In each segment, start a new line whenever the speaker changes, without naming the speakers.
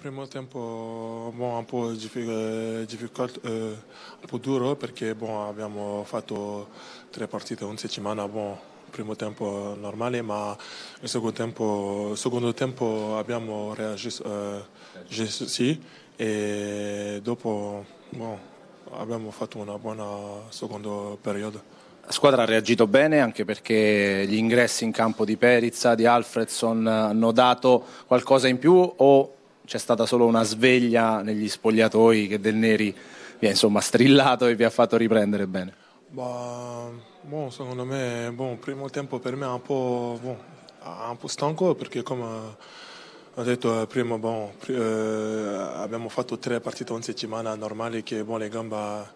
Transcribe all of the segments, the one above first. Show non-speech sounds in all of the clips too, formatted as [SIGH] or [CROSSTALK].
primo tempo bon, un po' eh, difficile, eh, un po' duro perché bon, abbiamo fatto tre partite in settimana, bon, primo tempo normale, ma il secondo tempo, secondo tempo abbiamo reagito eh, sì, e dopo bon, abbiamo fatto una
buona seconda periodo. La squadra ha reagito bene anche perché gli ingressi in campo di Perizza, di Alfredson hanno dato qualcosa in più o c'è stata solo una sveglia negli spogliatoi che Del Neri vi ha insomma strillato e vi ha fatto riprendere bene?
Bah, bon, secondo me bon, il primo tempo per me è un po', bon, un po stanco perché come ho detto eh, prima bon, eh, abbiamo fatto tre partite in settimana normali che bon, le gambe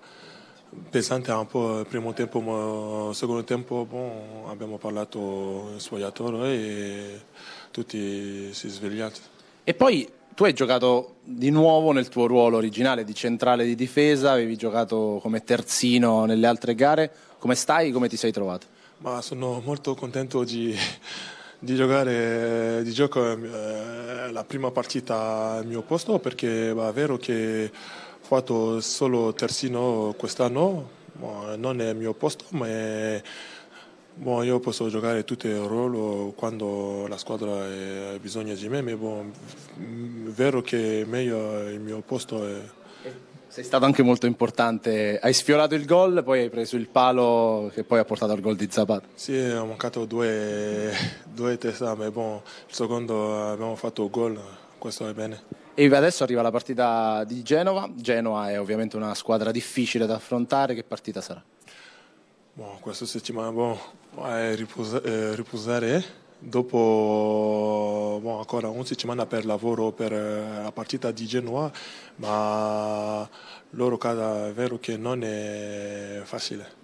pesanti un po' il primo tempo, ma il secondo tempo bon, abbiamo parlato
in spogliatoio e tutti si svegliati. E poi tu hai giocato di nuovo nel tuo ruolo originale di centrale di difesa, avevi giocato come terzino nelle altre gare. Come stai? Come ti sei trovato?
Ma sono molto contento oggi di giocare di gioco eh, la prima partita al mio posto perché è vero che ho fatto solo terzino quest'anno, non è il mio posto, ma è Bon, io posso giocare tutti i ruoli quando la squadra ha bisogno di me, ma bon, è vero
che meglio il mio posto è... Sei stato anche molto importante, hai sfiorato il gol, poi hai preso il palo che poi ha portato al gol di Zapata.
Sì, ho mancato due,
[LAUGHS] due testa, ma bon, il secondo abbiamo fatto gol, questo è bene. E adesso arriva la partita di Genova, Genova è ovviamente una squadra difficile da affrontare, che partita sarà? Bon, questa settimana bon,
è riposa- eh, riposare. Dopo bon, ancora una settimana per lavoro per eh, la partita di Genoa, ma loro è vero che non è facile.